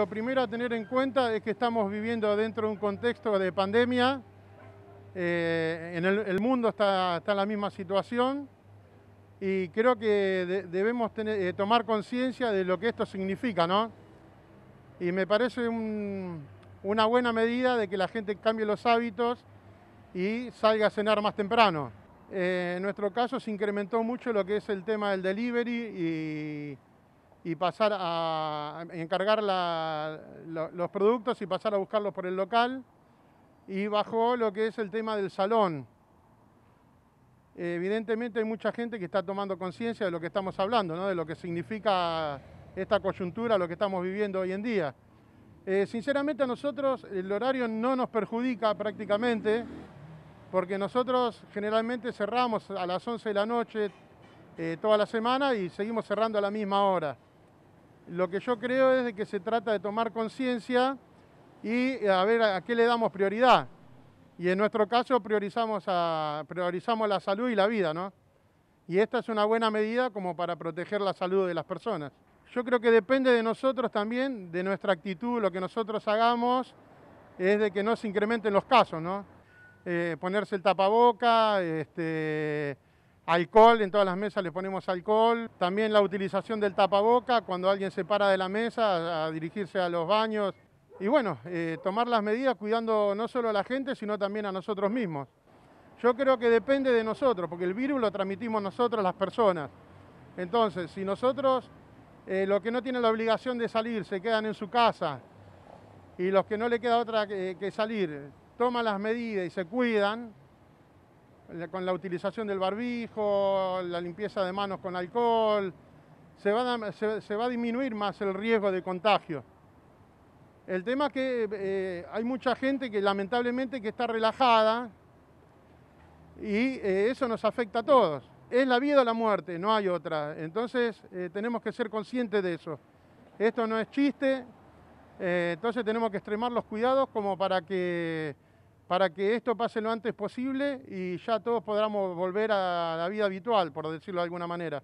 Lo primero a tener en cuenta es que estamos viviendo dentro de un contexto de pandemia. Eh, en el, mundo está, está, en la misma situación y creo que debemos eh, tomar conciencia de lo que esto significa, ¿no? Y me parece una buena medida de que la gente cambie los hábitos y salga a cenar más temprano. Eh, en nuestro caso se incrementó mucho lo que es el tema del delivery y y pasar a encargar los productos y pasar a buscarlos por el local y bajo lo que es el tema del salón. Evidentemente hay mucha gente que está tomando conciencia de lo que estamos hablando, de lo que significa esta coyuntura, lo que estamos viviendo hoy en día. Eh, sinceramente a nosotros el horario no nos perjudica prácticamente, porque nosotros generalmente cerramos a las 11 de la noche eh, toda la semana y seguimos cerrando a la misma hora. Lo que yo creo es de que se trata de tomar conciencia y eh, a ver a qué le damos prioridad. Y en nuestro caso priorizamos, priorizamos la salud y la vida, ¿no? Y esta es una buena medida como para proteger la salud de las personas. Yo creo que depende de nosotros también, de nuestra actitud, lo que nosotros hagamos es de que no se incrementen los casos, ¿no? Eh, ponerse el tapaboca, este, alcohol, en todas las mesas le ponemos alcohol, también la utilización del tapaboca cuando alguien se para de la mesa a dirigirse a los baños y bueno, eh, tomar las medidas cuidando no solo a la gente, sino también a nosotros mismos. Yo creo que depende de nosotros, porque el virus lo transmitimos nosotros las personas. Entonces, si nosotros, eh, los que no tienen la obligación de salir, se quedan en su casa, y los que no le queda otra que, que salir, toman las medidas y se cuidan, con la utilización del barbijo, la limpieza de manos con alcohol, se va a, se, va a disminuir más el riesgo de contagio. El tema es que eh, hay mucha gente que lamentablemente que está relajada y eh, eso nos afecta a todos. Es la vida o la muerte, no hay otra. Entonces eh, tenemos que ser conscientes de eso. Esto no es chiste, entonces tenemos que extremar los cuidados como para que para que esto pase lo antes posible y ya todos podamos volver a la vida habitual, por decirlo de alguna manera.